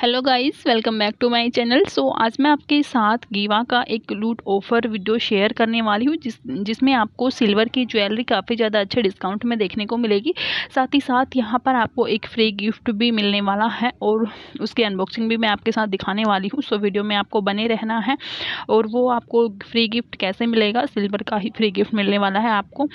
hello guys welcome back to my channel so आज मैं आपके साथ गीवा का एक लूट ऑफर वीडियो शेयर करने वाली हूँ जिस जिसमें आपको सिल्वर की ज्वेलरी काफ़ी ज़्यादा अच्छे डिस्काउंट में देखने को मिलेगी साथ ही साथ यहाँ पर आपको एक फ्री गिफ्ट भी मिलने वाला है और उसकी अनबॉक्सिंग भी मैं आपके साथ दिखाने वाली हूँ सो वीडियो में आपको बने रहना है और वो आपको फ्री गिफ्ट कैसे मिलेगा सिल्वर का ही फ्री गिफ्ट मिलने वाला है आपको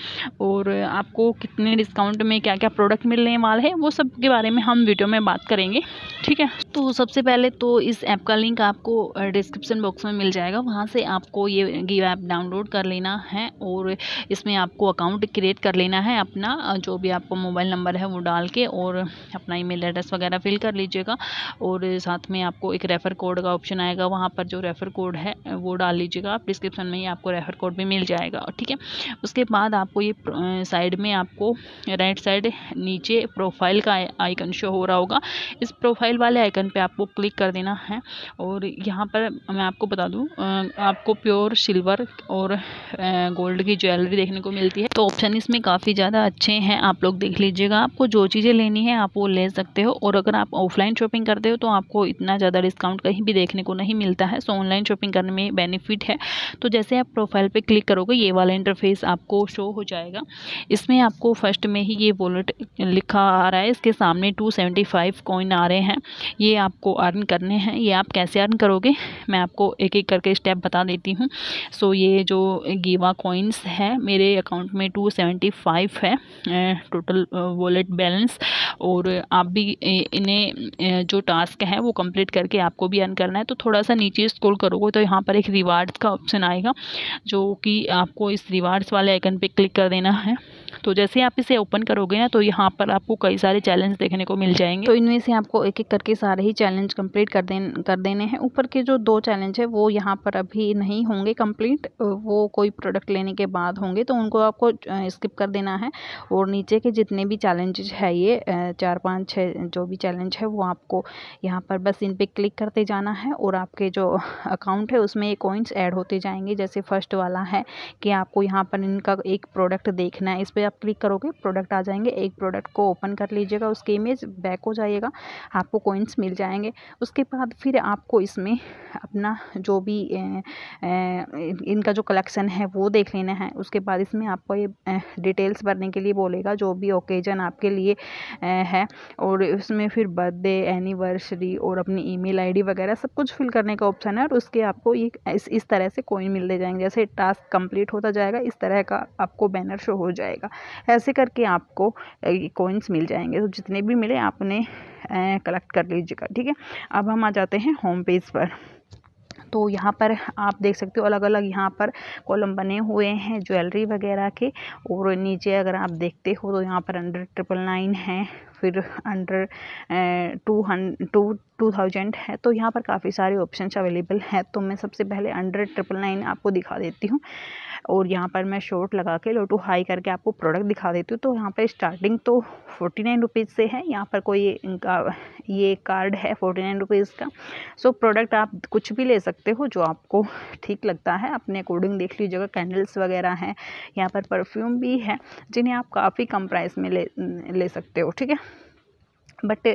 और आपको कितने डिस्काउंट में क्या क्या प्रोडक्ट मिलने वाला है वो सब के बारे में हम वीडियो में बात करेंगे ठीक है तो सबसे पहले तो इस ऐप का लिंक आपको डिस्क्रिप्शन बॉक्स में मिल जाएगा वहाँ से आपको ये गिव ऐप डाउनलोड कर लेना है और इसमें आपको अकाउंट क्रिएट कर लेना है अपना जो भी आपको मोबाइल नंबर है वो डाल के और अपना ईमेल एड्रेस वगैरह फिल कर लीजिएगा और साथ में आपको एक रेफ़र कोड का ऑप्शन आएगा वहाँ पर जो रेफ़र कोड है वो डाल लीजिएगा आप डिस्क्रिप्शन में ही आपको रेफ़र कोड भी मिल जाएगा ठीक है उसके बाद आपको ये साइड में आपको राइट साइड नीचे प्रोफाइल का आइकन शो हो रहा होगा इस प्रोफाइल वाले आइकन आइकन पे आपको क्लिक कर देना है और यहाँ पर मैं आपको बता दूँ आपको प्योर सिल्वर और गोल्ड की ज्वेलरी देखने को मिलती है तो ऑप्शन इसमें काफ़ी ज़्यादा अच्छे हैं आप लोग देख लीजिएगा आपको जो चीज़ें लेनी है आप वो ले सकते हो और अगर आप ऑफलाइन शॉपिंग करते हो तो आपको इतना ज़्यादा डिस्काउंट कहीं भी देखने को नहीं मिलता है सो ऑनलाइन शॉपिंग करने में बेनिफिट है तो जैसे आप प्रोफाइल पर क्लिक करोगे ये वाला इंटरफेस आपको शो हो जाएगा इसमें आपको फर्स्ट में ही ये वॉलेट लिखा आ रहा है इसके सामने टू सेवेंटी फाइव कॉइन आ रहे हैं ये ये आपको अर्न करने हैं ये आप कैसे अर्न करोगे मैं आपको एक एक करके स्टेप बता देती हूँ सो ये जो गीवा कॉइन्स है मेरे अकाउंट में टू सेवेंटी फाइव है टोटल वॉलेट बैलेंस और आप भी इन्हें जो टास्क है वो कंप्लीट करके आपको भी अर्न करना है तो थोड़ा सा नीचे स्क्रॉल करोगे तो यहाँ पर एक रिवार्ड्स का ऑप्शन आएगा जो कि आपको इस रिवार्ड्स वाले आइकन पे क्लिक कर देना है तो जैसे आप इसे ओपन करोगे ना तो यहाँ पर आपको कई सारे चैलेंज देखने को मिल जाएंगे तो इनमें से आपको एक एक करके सारे सारे ही चैलेंज कंप्लीट कर दे कर देने हैं ऊपर के जो दो चैलेंज है वो यहाँ पर अभी नहीं होंगे कंप्लीट वो कोई प्रोडक्ट लेने के बाद होंगे तो उनको आपको स्किप कर देना है और नीचे के जितने भी चैलेंज है ये चार पाँच छः जो भी चैलेंज है वो आपको यहाँ पर बस इन पर क्लिक करते जाना है और आपके जो अकाउंट है उसमें कॉइन्स ऐड होते जाएंगे जैसे फर्स्ट वाला है कि आपको यहाँ पर इनका एक प्रोडक्ट देखना है इस पर आप क्लिक करोगे प्रोडक्ट आ जाएंगे एक प्रोडक्ट को ओपन कर लीजिएगा उसकी इमेज बैक हो जाइएगा आपको कॉइन्स मिल मिल जाएंगे उसके बाद फिर आपको इसमें अपना जो भी इनका जो कलेक्शन है वो देख लेना है उसके बाद इसमें आपको ये डिटेल्स भरने के लिए बोलेगा जो भी ओकेजन आपके लिए है और उसमें फिर बर्थडे एनिवर्सरी और अपनी ईमेल आईडी वगैरह सब कुछ फिल करने का ऑप्शन है और उसके आपको ये इस इस तरह से कोइन दे जाएंगे जैसे टास्क कंप्लीट होता जाएगा इस तरह का आपको बैनर शो हो जाएगा ऐसे करके आपको कोइंस मिल जाएंगे तो जितने भी मिले आपने कलेक्ट कर लीजिएगा ठीक है अब हम आ जाते हैं होम पेज पर तो यहाँ पर आप देख सकते हो अलग अलग यहाँ पर कॉलम बने हुए हैं ज्वेलरी वगैरह के और नीचे अगर आप देखते हो तो यहाँ पर अंडर ट्रिपल नाइन है फिर अंडर टू हन टू टू थाउजेंड है तो यहाँ पर काफ़ी सारे ऑप्शन अवेलेबल हैं तो मैं सबसे पहले अंडर ट्रिपल नाइन आपको दिखा देती हूँ और यहाँ पर मैं शॉर्ट लगा के लो टू हाई करके आपको प्रोडक्ट दिखा देती हूँ तो यहाँ पर स्टार्टिंग तो फोर्टी नाइन रुपीज़ से है यहाँ पर कोई इनका ये कार्ड है फोर्टी नाइन रुपीज़ का सो प्रोडक्ट आप कुछ भी ले सकते हो जो आपको ठीक लगता है अपने अकॉर्डिंग देख लीजिएगा कैंडल्स वगैरह हैं यहाँ पर परफ्यूम भी है जिन्हें आप काफ़ी कम प्राइस में ले ले सकते हो ठीक है बट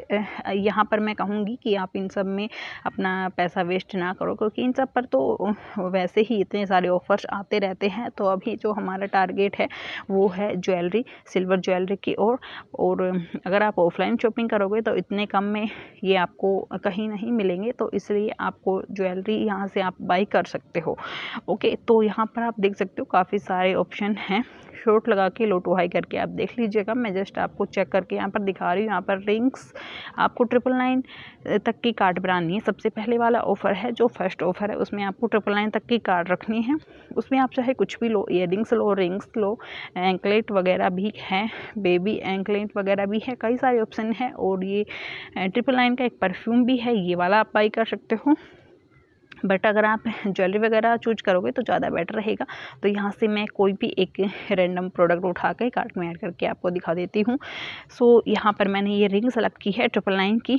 यहाँ पर मैं कहूँगी कि आप इन सब में अपना पैसा वेस्ट ना करो क्योंकि इन सब पर तो वैसे ही इतने सारे ऑफ़र्स आते रहते हैं तो अभी जो हमारा टारगेट है वो है ज्वेलरी सिल्वर ज्वेलरी की ओर और, और अगर आप ऑफ़लाइन शॉपिंग करोगे तो इतने कम में ये आपको कहीं नहीं मिलेंगे तो इसलिए आपको ज्वेलरी यहाँ से आप बाई कर सकते हो ओके तो यहाँ पर आप देख सकते हो काफ़ी सारे ऑप्शन हैं शॉर्ट लगा के लोटो हाई करके आप देख लीजिएगा मैं जस्ट आपको चेक करके यहाँ पर दिखा रही हूँ यहाँ पर रिंग बुक्स आपको ट्रिपल नाइन तक की कार्ड बनानी है सबसे पहले वाला ऑफ़र है जो फर्स्ट ऑफ़र है उसमें आपको ट्रिपल नाइन तक की कार्ड रखनी है उसमें आप चाहे कुछ भी लो ईयरिंग्स लो रिंग्स लो एंकलेट वगैरह भी है बेबी एंकलेट वगैरह भी है कई सारे ऑप्शन है और ये ट्रिपल नाइन का एक परफ्यूम भी है ये वाला आप बाई कर सकते हो बट अगर आप ज्वेलरी वगैरह चूज करोगे तो ज़्यादा बेटर रहेगा तो यहाँ से मैं कोई भी एक रेंडम प्रोडक्ट उठा के कार्ट में ऐड करके आपको दिखा देती हूँ सो so, यहाँ पर मैंने ये रिंग सेलेक्ट की है ट्रिपल नाइन की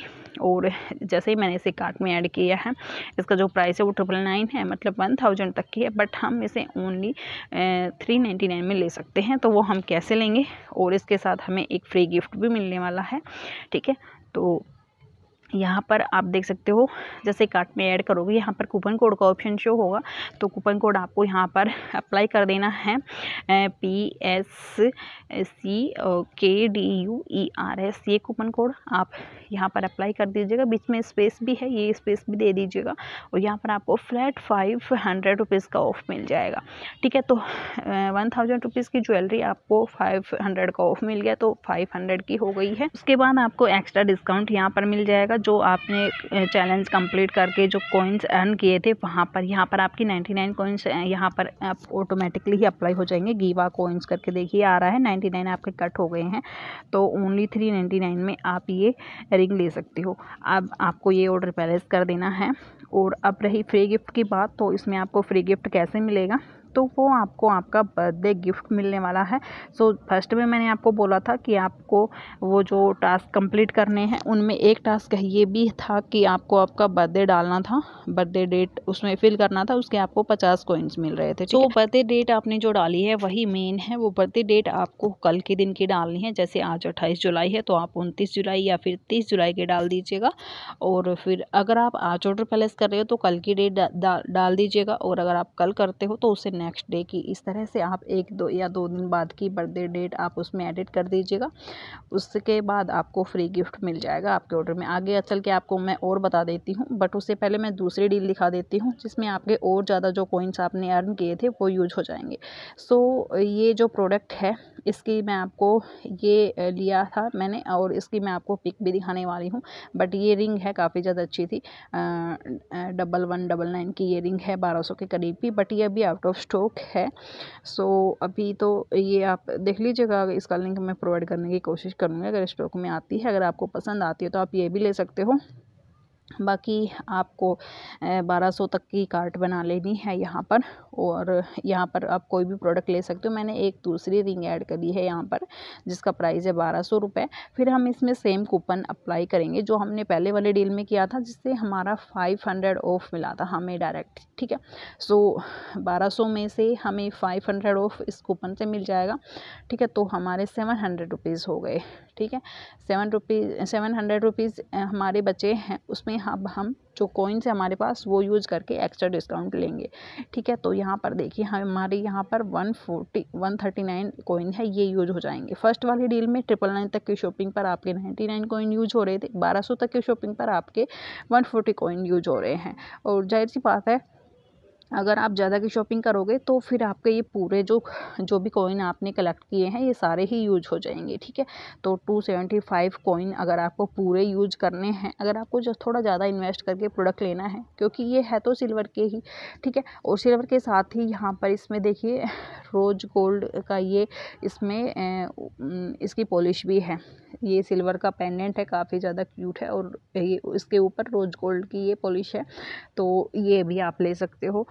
और जैसे ही मैंने इसे कार्ट में ऐड किया है इसका जो प्राइस है वो ट्रिपल नाइन है मतलब वन थाउजेंड तक की है बट हम इसे ओनली थ्री नाइन्टी नाइन में ले सकते हैं तो वो हम कैसे लेंगे और इसके साथ हमें एक फ्री गिफ्ट भी मिलने वाला है ठीक है तो यहाँ पर आप देख सकते हो जैसे कार्ट में ऐड करोगे यहाँ पर कूपन कोड का ऑप्शन शो होगा तो कूपन कोड आपको यहाँ पर अप्लाई कर देना है P S C K D U E R S ये कूपन कोड आप यहाँ पर अप्लाई कर दीजिएगा बीच में स्पेस भी है ये स्पेस भी दे दीजिएगा और यहाँ पर आपको फ्लैट फाइव हंड्रेड रुपीज़ का ऑफ मिल जाएगा ठीक है तो वन थाउजेंड रुपीज़ की ज्वेलरी आपको फाइव हंड्रेड का ऑफ मिल गया तो फाइव हंड्रेड की हो गई है उसके बाद आपको एक्स्ट्रा डिस्काउंट यहाँ पर मिल जाएगा जो आपने चैलेंज कंप्लीट करके जो कॉइन्स अर्न किए थे वहाँ पर यहाँ पर आपकी नाइन्टी नाइन कॉइन्स यहाँ पर आप ऑटोमेटिकली ही अप्लाई हो जाएंगे गीवा कॉइन्स करके देखिए आ रहा है नाइन्टी नाइन आपके कट हो गए हैं तो ओनली थ्री नाइन्टी नाइन में आप ये रिंग ले सकते हो अब आपको ये ऑर्डर पैलेस कर देना है और अब रही फ्री गिफ्ट की बात तो इसमें आपको फ्री गिफ्ट कैसे मिलेगा तो वो आपको आपका बर्थडे गिफ्ट मिलने वाला है सो so, फर्स्ट में मैंने आपको बोला था कि आपको वो जो टास्क कंप्लीट करने हैं उनमें एक टास्क ये भी था कि आपको आपका बर्थडे डालना था बर्थडे डेट उसमें फिल करना था उसके आपको पचास कोइंस मिल रहे थे तो so, बर्थडे डेट आपने जो डाली है वही मेन है वो बर्थडे डेट आपको कल के दिन की डालनी है जैसे आज अट्ठाईस जुलाई है तो आप उनतीस जुलाई या फिर तीस जुलाई के डाल दीजिएगा और फिर अगर आप आज ऑर्डर प्लेस कर रहे हो तो कल की डेट डाल दीजिएगा और अगर आप कल करते हो तो उसे नेक्स्ट डे की इस तरह से आप एक दो या दो दिन बाद की बर्थडे डेट आप उसमें एडिट कर दीजिएगा उसके बाद आपको फ्री गिफ्ट मिल जाएगा आपके ऑर्डर में आगे चल के आपको मैं और बता देती हूँ बट उससे पहले मैं दूसरी डील दिखा देती हूँ जिसमें आपके और ज़्यादा जो कोइंस आपने अर्न किए थे वो यूज हो जाएंगे सो so, ये जो प्रोडक्ट है इसकी मैं आपको ये लिया था मैंने और इसकी मैं आपको पिक भी दिखाने वाली हूँ बट ये रिंग है काफ़ी ज़्यादा अच्छी थी डबल वन डबल नाइन की ये रिंग है बारह सौ के करीब की बट ये अभी आउट ऑफ स्टॉक स्टॉक है सो अभी तो ये आप देख लीजिएगा इसका लिंक मैं प्रोवाइड करने की कोशिश करूँगी अगर स्टॉक में आती है अगर आपको पसंद आती है तो आप ये भी ले सकते हो बाकी आपको बारह सौ तक की कार्ट बना लेनी है यहाँ पर और यहाँ पर आप कोई भी प्रोडक्ट ले सकते हो मैंने एक दूसरी रिंग ऐड दी है यहाँ पर जिसका प्राइस है बारह सौ फिर हम इसमें सेम कूपन अप्लाई करेंगे जो हमने पहले वाले डील में किया था जिससे हमारा फाइव हंड्रेड ऑफ मिला था हमें डायरेक्ट ठीक है सो बारह सौ में से हमें फाइव हंड्रेड ऑफ इस कूपन से मिल जाएगा ठीक है तो हमारे सेवन हंड्रेड रुपीज़ हो गए ठीक है seven rupees seven hundred rupees हमारे बचे हैं उसमें में अब हम जो कॉइन्स है हमारे पास वो यूज़ करके एक्स्ट्रा डिस्काउंट लेंगे ठीक है तो यहाँ पर देखिए हमारे यहाँ पर one forty one thirty nine coin है ये यूज हो जाएंगे फर्स्ट वाली डील में ट्रिपल नाइन तक की शॉपिंग पर आपके नाइन्टी नाइन कॉइन यूज हो रहे थे बारह सौ तक की शॉपिंग पर आपके वन फोर्टी कॉइन यूज हो रहे हैं और जाहिर सी बात है अगर आप ज़्यादा की शॉपिंग करोगे तो फिर आपके ये पूरे जो जो भी कॉइन आपने कलेक्ट किए हैं ये सारे ही यूज हो जाएंगे ठीक है तो टू सेवेंटी फाइव कॉइन अगर आपको पूरे यूज करने हैं अगर आपको जो थोड़ा ज़्यादा इन्वेस्ट करके प्रोडक्ट लेना है क्योंकि ये है तो सिल्वर के ही ठीक है और सिल्वर के साथ ही यहाँ पर इसमें देखिए रोज गोल्ड का ये इसमें इसकी पॉलिश भी है ये सिल्वर का पेंडेंट है काफ़ी ज़्यादा क्यूट है और ये इसके ऊपर रोज गोल्ड की ये पॉलिश है तो ये भी आप ले सकते हो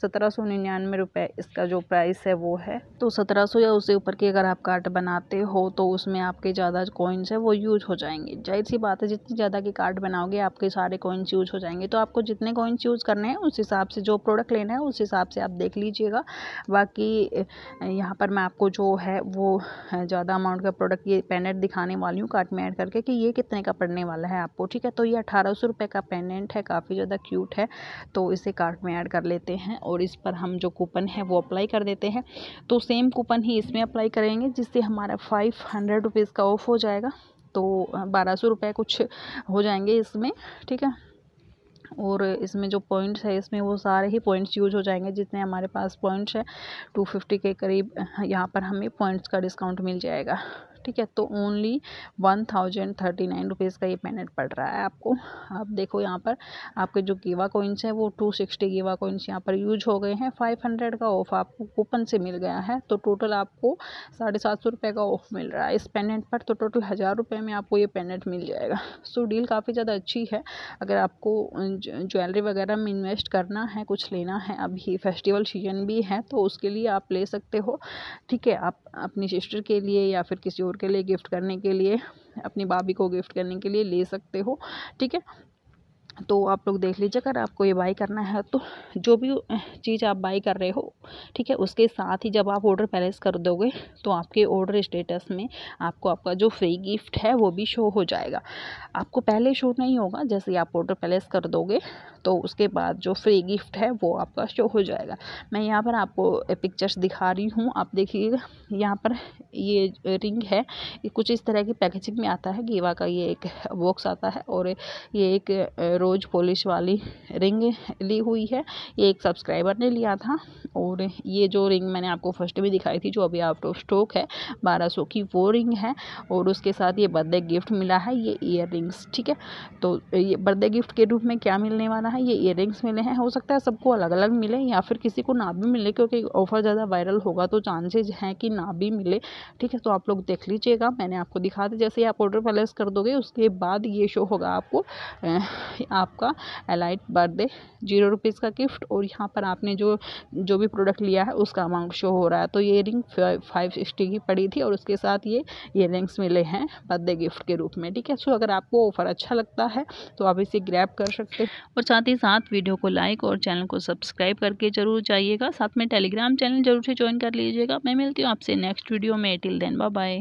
सत्रह सौ निन्यानवे रुपये इसका जो प्राइस है वो है तो सत्रह सौ या उससे ऊपर की अगर आप कार्ड बनाते हो तो उसमें आपके ज़्यादा कॉइन्स है वो यूज हो जाएंगे जाहिर सी बात है जितनी ज़्यादा की कार्ट बनाओगे आपके सारे कॉइन्स यूज हो जाएंगे तो आपको जितने कॉइन्स यूज़ करने हैं उस हिसाब से जो प्रोडक्ट लेना है उस हिसाब से आप देख लीजिएगा बाकी यहाँ पर मैं आपको जो है वो ज़्यादा अमाउंट का प्रोडक्ट ये पेनेट दिखाने वाली हूँ कार्ट में ऐड करके कि ये कितने का पड़ने वाला है आपको ठीक है तो ये अठारह सौ रुपये का पेनेंट है काफ़ी ज़्यादा क्यूट है तो इसे कार्ट में ऐड कर लेते हैं और इस पर हम जो कूपन है वो अप्लाई कर देते हैं तो सेम कूपन ही इसमें अप्लाई करेंगे जिससे हमारा फाइव हंड्रेड रुपीज़ का ऑफ हो जाएगा तो बारह सौ रुपये कुछ हो जाएंगे इसमें ठीक है और इसमें जो पॉइंट्स है इसमें वो सारे ही पॉइंट्स यूज हो जाएंगे जितने हमारे पास पॉइंट्स है टू फिफ्टी के करीब यहाँ पर हमें पॉइंट्स का डिस्काउंट मिल जाएगा ठीक है तो only one thousand thirty nine rupees का ये पैनेट पड़ रहा है आपको आप देखो यहाँ पर आपके जो गीवा कोइंस हैं वो टू सिक्सटी गीवा कोइंस यहाँ पर यूज हो गए हैं फाइव हंड्रेड का ऑफ आपको कूपन से मिल गया है तो टोटल आपको साढ़े सात सौ रुपये का ऑफ मिल रहा है इस पेनेट पर तो टोटल हज़ार रुपये में आपको ये पेनेट मिल जाएगा सो डील काफ़ी ज़्यादा अच्छी है अगर आपको ज्वेलरी वगैरह में इन्वेस्ट करना है कुछ लेना है अभी फेस्टिवल सीजन भी है तो उसके लिए आप ले सकते हो ठीक है आप अपनी सिस्टर के लिए या फिर किसी और के लिए गिफ्ट करने के लिए अपनी भाभी को गिफ्ट करने के लिए ले सकते हो ठीक है तो आप लोग देख लीजिए अगर आपको ये बाई करना है तो जो भी चीज़ आप बाई कर रहे हो ठीक है उसके साथ ही जब आप ऑर्डर प्लेस कर दोगे तो आपके ऑर्डर स्टेटस में आपको आपका जो फ्री गिफ्ट है वो भी शो हो जाएगा आपको पहले शो नहीं होगा जैसे आप ऑर्डर प्लेस कर दोगे तो उसके बाद जो फ्री गिफ्ट है वो आपका शो हो जाएगा मैं यहाँ पर आपको पिक्चर्स दिखा रही हूँ आप देखिएगा यहाँ पर ये रिंग है ये कुछ इस तरह की पैकेजिंग में आता है गीवा का ये एक बॉक्स आता है और ये एक रोज पॉलिश वाली रिंग ली हुई है ये एक सब्सक्राइबर ने लिया था और ये जो रिंग मैंने आपको फर्स्ट में दिखाई थी जो अभी आउट ऑफ स्टॉक है बारह सौ की वो रिंग है और उसके साथ ये बर्थडे गिफ्ट मिला है ये ईयर ठीक है तो ये बर्थडे गिफ्ट के रूप में क्या मिलने वाला है ये ईयर मिले हैं हो सकता है सबको अलग अलग मिले या फिर किसी को ना भी मिले क्योंकि ऑफ़र ज़्यादा वायरल होगा तो चांसेज हैं कि ना भी मिले ठीक है तो आप लोग देख लीजिएगा मैंने आपको दिखा दिया जैसे आप ऑर्डर प्लेस कर दोगे उसके बाद ये शो होगा आपको आपका एलाइट बर्थडे जीरो रुपीज़ का गिफ्ट और यहाँ पर आपने जो जो भी प्रोडक्ट लिया है उसका अमाउंट शो हो रहा है तो ये रिंग फाइव सिक्सटी की पड़ी थी और उसके साथ ये ईयरिंग्स मिले हैं बर्थडे गिफ्ट के रूप में ठीक है सो अगर आपको ऑफर अच्छा लगता है तो आप इसे ग्रैप कर सकते हैं और साथ ही साथ वीडियो को लाइक और चैनल को सब्सक्राइब करके जरूर जाइएगा साथ में टेलीग्राम चैनल जरूर से ज्वाइन कर लीजिएगा मैं मिलती हूँ आपसे से नेक्स्ट वीडियो में टिल देन बाय बाय